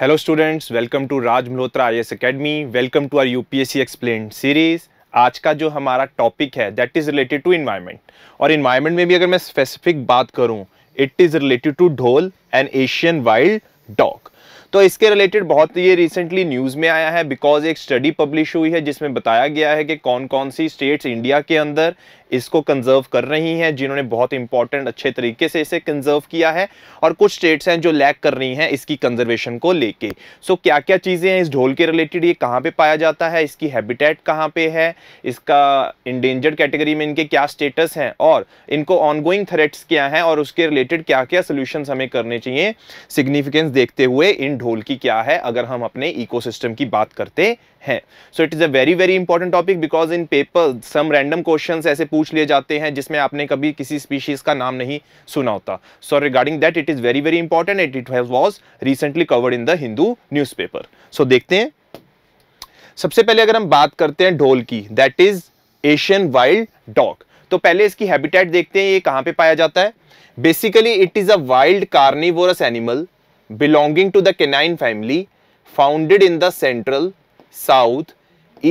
hello students welcome to Raj Malhotra I S academy welcome to our UPSC explain series आज का जो हमारा topic है that is related to environment और environment में भी अगर मैं स्पेसिफिक बात करूं it is related to dhole and Asian wild dog तो इसके रिलेटेड बहुत ये रिसेंटली न्यूज़ में आया है बिकॉज एक स्टडी पब्लिश हुई है जिसमें बताया गया है कि कौन कौन सी स्टेट्स इंडिया के अंदर इसको कंजर्व कर रही हैं जिन्होंने बहुत इंपॉर्टेंट अच्छे तरीके से इसे कंजर्व किया है और कुछ स्टेट्स हैं जो लैक कर रही हैं इसकी कंजर्वेशन को लेके सो so, क्या क्या चीज़ें हैं इस ढोल के रिलेटेड ये कहाँ पर पाया जाता है इसकी हैबिटेट कहाँ पे है इसका इंडेंजर्ड कैटेगरी में इनके क्या स्टेटस हैं और इनको ऑनगोइंग थ्रेट्स क्या हैं और उसके रिलेटेड क्या क्या सोल्यूशन हमें करने चाहिए सिग्निफिकेंस देखते हुए इन ढोल की क्या है अगर हम अपने इको की बात करते हैं so it is a very very important topic because in paper some random question ऐसे पूछ लिए जाते हैं जिसमें आपने कभी किसी स्पीशीज़ का नाम नहीं सुना होता so regarding that it is very very important and it was recently covered in the Hindu news so देखते हैं सबसे पहले अगर हम बात करते हैं ढोल की that is Asian wild dog तो पहले इसकी हैबिटेट देखते हैं ये कहां पे पाया जाता है basically it is a wild carnivorous animal belonging to the canine family founded in the central south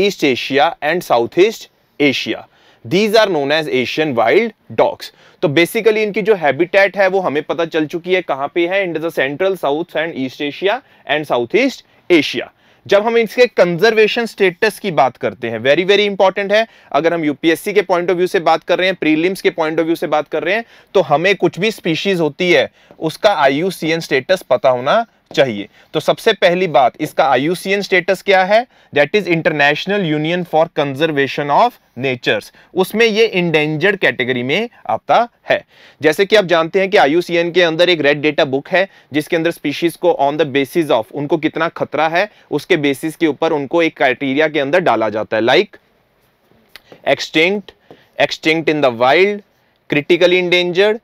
east Asia and south east Asia these are known as Asian wild dogs तो basically इनकी जो habitat है वो हमें पता चल चुकी है कहां पे है in the central south and east Asia and south east Asia जब हम इसके कंजर्वेशन स्टेटस की बात करते हैं वेरी वेरी इंपॉर्टेंट है अगर हम यूपीएससी के पॉइंट ऑफ व्यू से बात कर रहे हैं प्रीलिम्स के पॉइंट ऑफ व्यू से बात कर रहे हैं तो हमें कुछ भी स्पीशीज होती है उसका आई स्टेटस पता होना चाहिए तो सबसे पहली बात इसका आयुसीएन स्टेटस क्या है that is International Union for Conservation of Nature's उसमें ये इंडेंजर्ड कैटेगरी में आता है जैसे कि आप जानते हैं कि आयुसीएन के अंदर एक रेड डेटा बुक है जिसके अंदर स्पीशीज को ऑन द बेसिस ऑफ उनको कितना खतरा है उसके बेसिस के ऊपर उनको एक क्राइटेरिया के अंदर डाला जाता है like extinct extinct in the wild critically endangered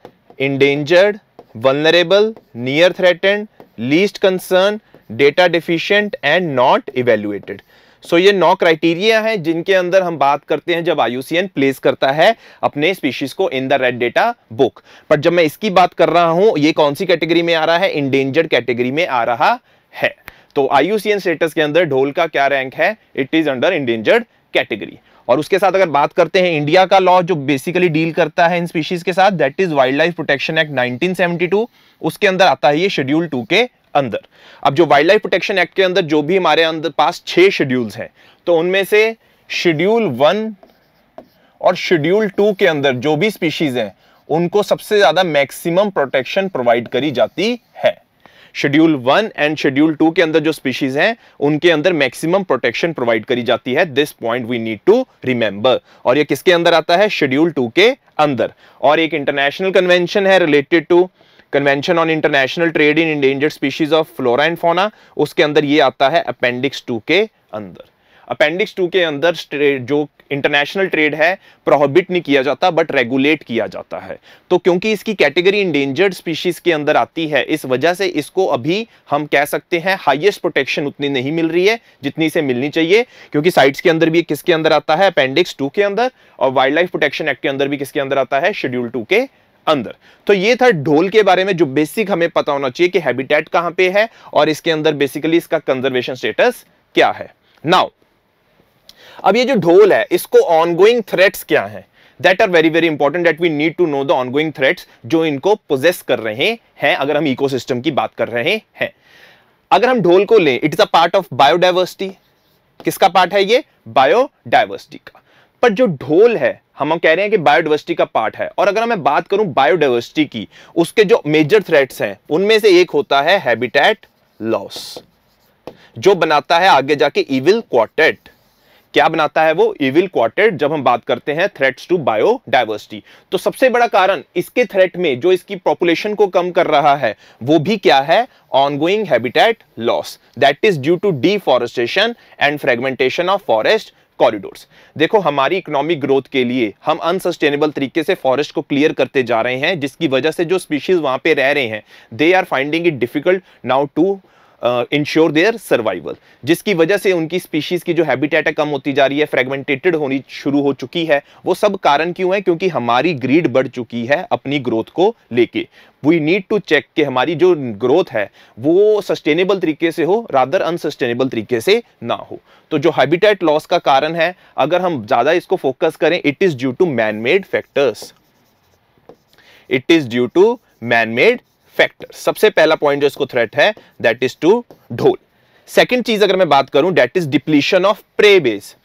endangered vulnerable near threatened least concern data deficient and not evaluated so ये नौ क्राइटेरिया हैं जिनके अंदर हम बात करते हैं जब आयुसीएन प्लेस करता है अपने स्पीशीज को in the red data book but जब मैं इसकी बात कर रहा हूं ये कौन सी कैटेगरी में आ रहा है इंडेंजर्ड कैटेगरी में आ रहा है तो आयुसीएन स्टेटस के अंदर ढोल का क्या रैंक है it is under endangered category और उसके साथ अगर बात करते हैं इंडिया का लॉ जो बेसिकली डील करता है इन स्पीशीज के साथ that is wild life protection act 1972 उसके अंदर आता है ये शेड्यूल टू के अंदर अब जो वाइल्ड लाइफ प्रोटेक्शन एक्ट के अंदर जो भी हमारे अंदर पास छह शेड्यूल्स हैं तो उनमें से शेड्यूल वन और शेड्यूल टू के अंदर जो भी स्पीशीज हैं उनको सबसे ज्यादा मैक्सिमम प्रोटेक्शन प्रोवाइड करी जाती है schedule one and schedule two के अंदर जो स्पीशीज हैं उनके अंदर मैक्सिमम प्रोटेक्शन प्रोवाइड करी जाती है this point we need to remember और ये किसके अंदर आता है शेड्यूल टू के अंदर और एक इंटरनेशनल कन्वेंशन है related to convention on international trade in endangered species of flora and fauna उसके अंदर ये आता है अपेंडिक्स टू के अंदर अपेंडिक्स टू के अंदर जो इंटरनेशनल ट्रेड है प्रोहिबिट नहीं किया जाता बट रेगुलेट किया जाता है तो क्योंकि इसकी कैटेगरी इंडेंजर्ड स्पीशीज के अंदर आती है इस वजह से इसको अभी हम कह सकते हैं हाईएस्ट प्रोटेक्शन उतनी नहीं मिल रही है जितनी इसे मिलनी चाहिए क्योंकि साइट्स के अंदर भी किसके अंदर आता है अपेंडिक्स टू के अंदर और वाइल्ड लाइफ प्रोटेक्शन एक्ट के अंदर भी किसके अंदर आता है शेड्यूल टू के अंदर तो ये था ढोल के बारे में जो बेसिक हमें पता होना चाहिए कि हैबिटेट कहां पे है और इसके अंदर बेसिकली इसका कंजर्वेशन स्टेटस क्या है नाउ अब ये जो ढोल है इसको ऑनगोइंग थ्रेट्स क्या है that are very very important that we need to know the ongoing threats जो इनको पोजेस कर रहे हैं अगर हम सिस्टम की बात कर रहे हैं अगर हम ढोल को लें it is a part of biodiversity किसका पार्ट है ये बायोडाइवर्सिटी का पर जो ढोल है हम हम कह रहे हैं कि बायोडाइवर्सिटी का पार्ट है और अगर मैं बात करूं बायोडाइवर्सिटी की उसके जो मेजर थ्रेट्स हैं उनमें से एक होता है हैबिटेट लॉस जो बनाता है आगे जाके इविल क्वार्टेट क्या बनाता है वो इविल क्वार्टेड जब हम बात करते हैं थ्रेट्स टू बायोडाइवर्सिटी तो सबसे बड़ा कारण इसके थ्रेट में जो इसकी पॉपुलेशन को कम कर रहा है वो भी क्या है ongoing habitat loss that is due to deforestation and fragmentation of forest corridors देखो हमारी इकोनॉमिक ग्रोथ के लिए हम अनसस्टेनेबल तरीके से फॉरेस्ट को क्लियर करते जा रहे हैं जिसकी वजह से जो स्पीशीज वहां पे रह रहे हैं they are finding it difficult now to ensure their survival जिसकी वजह से उनकी स्पीशीज़ की जो हैबिटेट है कम होती जा रही है फ्रेगमेंटेटेड होनी शुरू हो चुकी है वो सब कारण क्यों है क्योंकि हमारी ग्रीड बढ़ चुकी है अपनी ग्रोथ को लेके वी नीड टू चेक कि हमारी जो ग्रोथ है वो सस्टेनेबल तरीके से हो रादर अनसस्टेनेबल तरीके से ना हो तो जो हैबिटेट लॉस का कारण है अगर हम ज़्यादा इसको फोकस करें it is due to man made factors it is due to man made factor सबसे पहला पॉइंट जो इसको थ्रेट है that is to dhole second चीज अगर मैं बात करूं that is depletion of prey base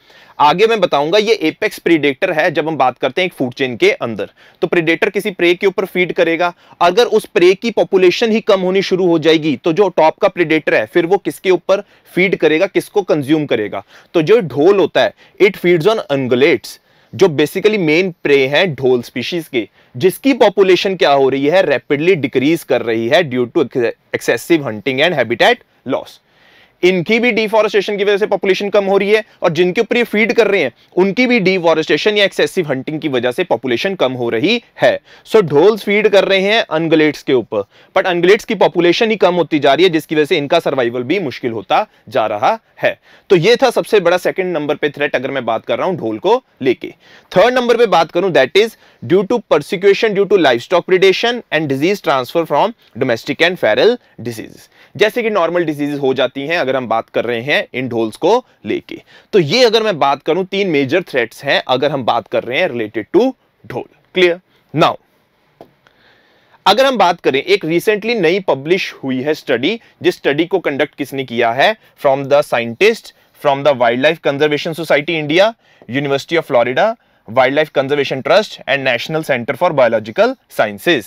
आगे मैं बताऊंगा ये एपेक्स प्रीडेटर है जब हम बात करते हैं एक फूड चेन के अंदर तो प्रीडेटर किसी प्रे के ऊपर फीड करेगा अगर उस प्रे की पॉपुलेशन ही कम होनी शुरू हो जाएगी तो जो टॉप का प्रीडेटर है फिर वो किसके ऊपर फीड करेगा किसको कंज्यूम करेगा तो जो ढोल होता है इट फीड्स ऑन अंगुलेट्स जो बेसिकली मेन प्रे हैं ढोल स्पीशीज के जिसकी पॉपुलेशन क्या हो रही है रैपिडली डिक्रीज कर रही है due to excessive hunting and habitat loss इनकी भी डिफॉरेस्टेशन की वजह से पॉपुलेशन कम हो रही है और जिनके ऊपर ये फीड कर रहे हैं उनकी भी डिफॉरेस्टेशन या एक्सेसिव हंटिंग की वजह से पॉपुलेशन कम हो रही है सो ढोल्स फीड कर रहे हैं अनगलेट्स के ऊपर बट अनगलेट्स की पॉपुलेशन ही कम होती जा रही है जिसकी वजह से इनका सर्वाइवल भी मुश्किल होता जा रहा है तो ये था सबसे बड़ा सेकेंड नंबर पर थ्रेट अगर मैं बात कर रहा हूं ढोल को लेकर थर्ड नंबर पर बात करूं that is due to persecution due to livestock predation and disease transfer from domestic and feral disease जैसे कि नॉर्मल डिजीज हो जाती हैं अगर हम बात कर रहे हैं इन ढोल्स को लेके तो ये अगर मैं बात करूं तीन मेजर थ्रेट्स हैं अगर हम बात कर रहे हैं related to dhole clear now अगर हम बात करें एक रिसेंटली नई पब्लिश हुई है स्टडी जिस स्टडी को कंडक्ट किसने किया है from the scientist from the wild life conservation society India university of Florida wild life conservation trust and national centre for biological sciences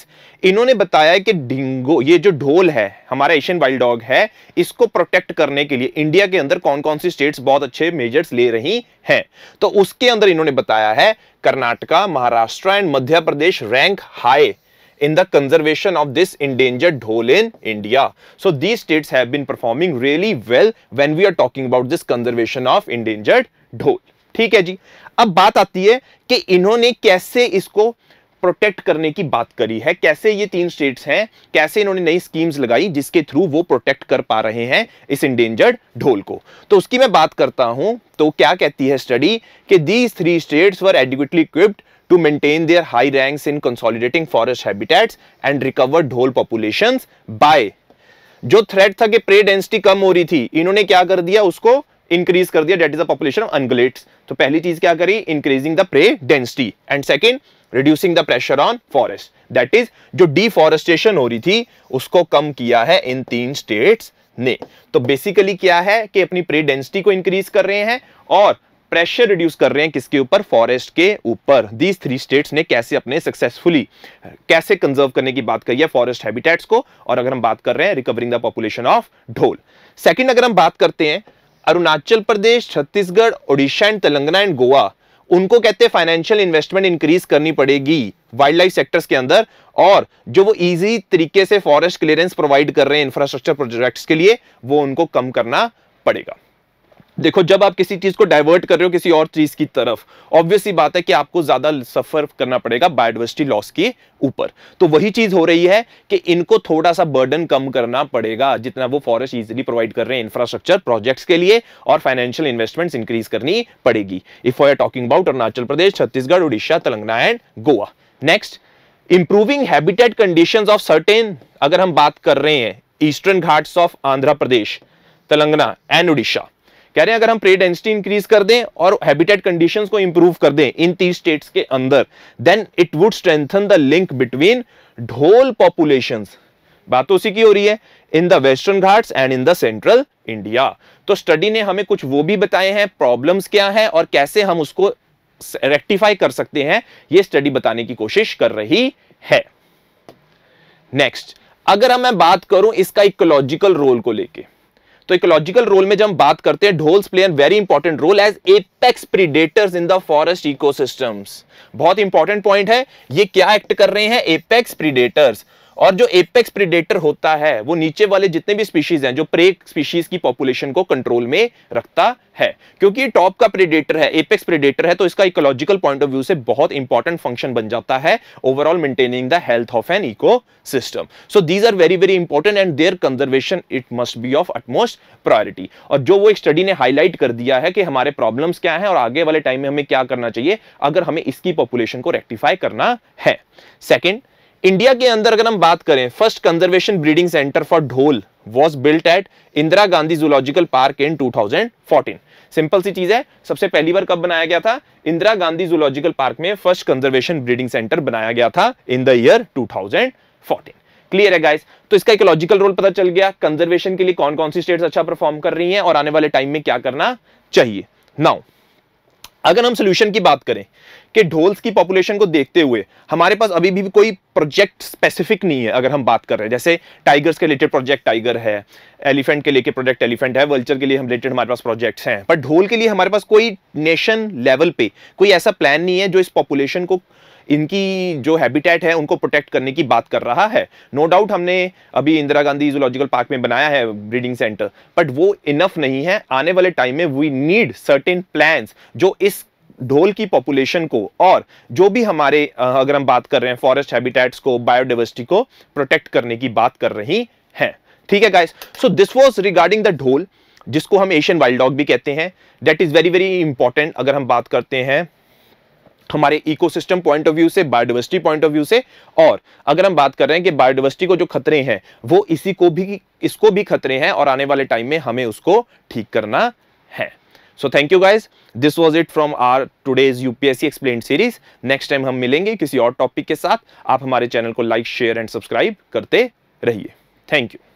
इन्होंने बताया है कि डिंगो ये जो ढोल है हमारा एशियन वाइल्ड डॉग है इसको प्रोटेक्ट करने के लिए इंडिया के अंदर कौन कौन सी स्टेट्स बहुत अच्छे मेजर्स ले रही हैं तो उसके अंदर इन्होंने बताया है Karnataka Maharashtra and Madhya Pradesh rank high in the conservation of this endanger dhole in India so these states have been performing really well when we are talking about this conservation of endangered dhole ठीक है जी अब बात आती है कि इन्होंने कैसे इसको प्रोटेक्ट करने की बात करी है कैसे ये तीन स्टेट्स हैं कैसे इन्होंने नई स्कीम्स लगाई जिसके थ्रू वो प्रोटेक्ट कर पा रहे हैं इस इंडेंजर्ड ढोल को तो उसकी मैं बात करता हूं तो क्या कहती है स्टडी कि these three states were adequately equipped to maintain their high ranks in consolidating forest habitats and recover dhole populations by जो थ्रेट था कि प्रे डेंसिटी कम हो रही थी इन्होंने क्या कर दिया उसको इंक्रीज कर दिया that is the population of ungulates तो पहली चीज क्या करी increasing the prey density and second reducing the pressure on forest that is जो डिफॉरेस्टेशन हो रही थी उसको कम किया है इन तीन स्टेट्स ने तो बेसिकली क्या है कि अपनी प्रे डेंसिटी को इंक्रीज कर रहे हैं और प्रेशर रिड्यूस कर रहे हैं किसके ऊपर फॉरेस्ट के ऊपर दीज थ्री स्टेट्स ने कैसे अपने सक्सेसफुली कैसे कंजर्व करने की बात करी है फॉरेस्ट हैबिटेट्स को और अगर हम बात कर रहे हैं recovering the population of dhole second अगर हम बात करते हैं अरुणाचल प्रदेश छत्तीसगढ़ ओडिशा एंड तेलंगाना एंड गोवा उनको कहते हैं फाइनेंशियल इन्वेस्टमेंट इंक्रीज करनी पड़ेगी वाइल्ड लाइफ सेक्टर्स के अंदर और जो वो इजी तरीके से फॉरेस्ट क्लियरेंस प्रोवाइड कर रहे हैं इंफ्रास्ट्रक्चर प्रोजेक्ट्स के लिए वो उनको कम करना पड़ेगा देखो जब आप किसी चीज को डाइवर्ट कर रहे हो किसी और चीज की तरफ ऑब्वियसली बात है कि आपको ज्यादा सफर करना पड़ेगा बायोडाइवर्सिटी लॉस के ऊपर तो वही चीज हो रही है कि इनको थोड़ा सा बर्डन कम करना पड़ेगा जितना वो फॉरेस्ट इजिली प्रोवाइड कर रहे हैं इंफ्रास्ट्रक्चर प्रोजेक्ट्स के लिए और फाइनेंशियल इन्वेस्टमेंट इंक्रीज करनी पड़ेगी if I are talking about Arunachal Pradesh Chhattisgarh Orissa Telangana and Goa next improving habitat condition of certain अगर हम बात कर रहे हैं eastern Ghats of Andhra Pradesh Telangana and Orissa कह रहे हैं अगर हम प्रे डेंसिटी इंक्रीज कर दें और हैबिटेट कंडीशन को इंप्रूव कर दें इन तीस स्टेट्स के अंदर then it would strengthen the link between dhole population बात उसी की हो रही है in the western Ghats and in the central India तो स्टडी ने हमें कुछ वो भी बताए हैं प्रॉब्लम्स क्या है और कैसे हम उसको रेक्टिफाई कर सकते हैं ये स्टडी बताने की कोशिश कर रही है नेक्स्ट अगर मैं बात करूं इसका इकोलॉजिकल रोल को लेके तो इकोलॉजिकल रोल में जब हम बात करते हैं dholes play an very important role as apex predators in the forest ecosystems बहुत इंपॉर्टेंट पॉइंट है ये क्या एक्ट कर रहे हैं एपेक्स प्रीडेटर्स और जो एपेक्स प्रिडेटर होता है वो नीचे वाले जितने भी स्पीशीज हैं जो प्रेक स्पीशीज की पॉपुलेशन को कंट्रोल में रखता है क्योंकि टॉप का प्रिडेटर है एपेक्स प्रिडेटर है तो इसका इकोलॉजिकल पॉइंट ऑफ व्यू से बहुत इंपॉर्टेंट फंक्शन बन जाता है overall maintaining the health of an eco system so these are very very important and their conservation it must be of utmost priority और जो वो एक स्टडी ने हाईलाइट कर दिया है कि हमारे प्रॉब्लम क्या है और आगे वाले टाइम में हमें क्या करना चाहिए अगर हमें इसकी पॉपुलेशन को रेक्टिफाई करना है सेकेंड इंडिया के अंदर अगर हम बात करें first conservation breeding centre for dhole was built at Indira Gandhi zoological park in 2014 simple सी चीज है सबसे पहली बार कब बनाया गया था इंदिरा गांधी जूलॉजिकल पार्क में फर्स्ट कंजर्वेशन ब्रीडिंग सेंटर बनाया गया था इन द ईयर 2014 क्लियर है गाइस तो इसका इकोलॉजिकल रोल पता चल गया कंजर्वेशन के लिए कौन कौन सी स्टेट्स अच्छा परफॉर्म कर रही हैं और आने वाले टाइम में क्या करना चाहिए नाउ अगर हम सोल्यूशन की बात करें कि ढोल्स की पॉपुलेशन को देखते हुए हमारे पास अभी भी कोई प्रोजेक्ट स्पेसिफिक नहीं है अगर हम बात कर रहे हैं जैसे टाइगर्स के रिलेटेड प्रोजेक्ट टाइगर है एलिफेंट के लेके प्रोजेक्ट एलिफेंट है वल्चर के लिए हम रिलेटेड हमारे पास प्रोजेक्ट्स हैं पर ढोल के लिए हमारे पास कोई नेशन लेवल पे कोई ऐसा प्लान नहीं है जो इस पॉपुलेशन को इनकी जो हैबिटेट है उनको प्रोटेक्ट करने की बात कर रहा है नो no डाउट हमने अभी इंदिरा गांधी जूलॉजिकल पार्क में बनाया है ब्रीडिंग सेंटर बट वो इनफ नहीं है आने वाले टाइम में वी नीड सर्टेन प्लान्स जो इस ढोल की पॉपुलेशन को और जो भी हमारे अगर हम बात कर रहे हैं फॉरेस्ट हैबिटेट्स को बायोडाइवर्सिटी को प्रोटेक्ट करने की बात कर रही हैं ठीक है guys so this was regarding the dhole जिसको हम एशियन वाइल्ड डॉग भी कहते हैं that is very very important अगर हम बात करते हैं हमारे इकोसिस्टम पॉइंट ऑफ व्यू से बायोडाइवर्सिटी पॉइंट ऑफ व्यू से और अगर हम बात कर रहे हैं कि बायोडाइवर्सिटी को जो खतरे हैं वो इसी को भी इसको भी खतरे हैं और आने वाले टाइम में हमें उसको ठीक करना है so thank you guys this was it from our today's UPSC explain series next time हम मिलेंगे किसी और टॉपिक के साथ आप हमारे चैनल को लाइक शेयर एंड सब्सक्राइब करते रहिए थैंक यू